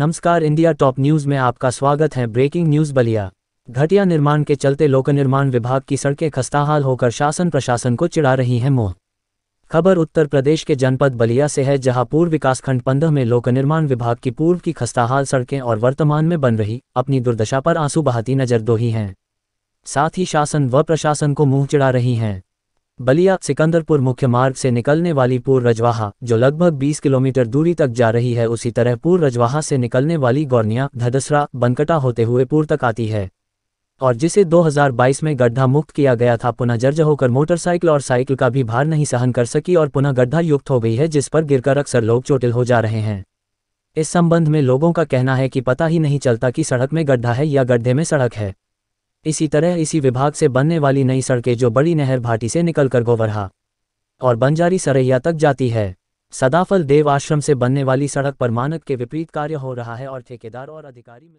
नमस्कार India top news में आपका स्वागत है ब्रेकिंग न्यूज बलिया घटिया निर्माण के चलते लोक निर्माण विभाग की सड़कें खस्ताहाल होकर शासन प्रशासन को चिढ़ा रही हैं मोह खबर उत्तर प्रदेश के जनपद बलिया से है जहां पूर्व विकासखंड पंद्रह में लोक निर्माण विभाग की पूर्व की खस्ताहाल सड़कें और वर्तमान में बन रही अपनी दुर्दशा पर आंसू बहाती नजर दो ही हैं साथ ही शासन व प्रशासन को मुंह चिढ़ा रही हैं बलिया सिकंदरपुर मुख्य मार्ग से निकलने वाली पूर रजवाहा जो लगभग 20 किलोमीटर दूरी तक जा रही है उसी तरह पूर रजवाहा से निकलने वाली गौरनिया धदसरा बनकटा होते हुए पूर तक आती है और जिसे 2022 में गड्ढा मुक्त किया गया था पुनः जर्ज होकर मोटरसाइकिल और साइकिल का भी भार नहीं सहन कर सकी और पुनः गड्ढा युक्त हो गई है जिस पर गिरकर अक्सर लोग चोटिल हो जा रहे हैं इस संबंध में लोगों का कहना है कि पता ही नहीं चलता कि सड़क में गड्ढा है या गड्ढे में सड़क है इसी तरह इसी विभाग से बनने वाली नई सड़कें जो बड़ी नहर भाटी से निकलकर गोवरहा और बंजारी सरैया तक जाती है सदाफल देव आश्रम से बनने वाली सड़क पर मानक के विपरीत कार्य हो रहा है और ठेकेदार और अधिकारी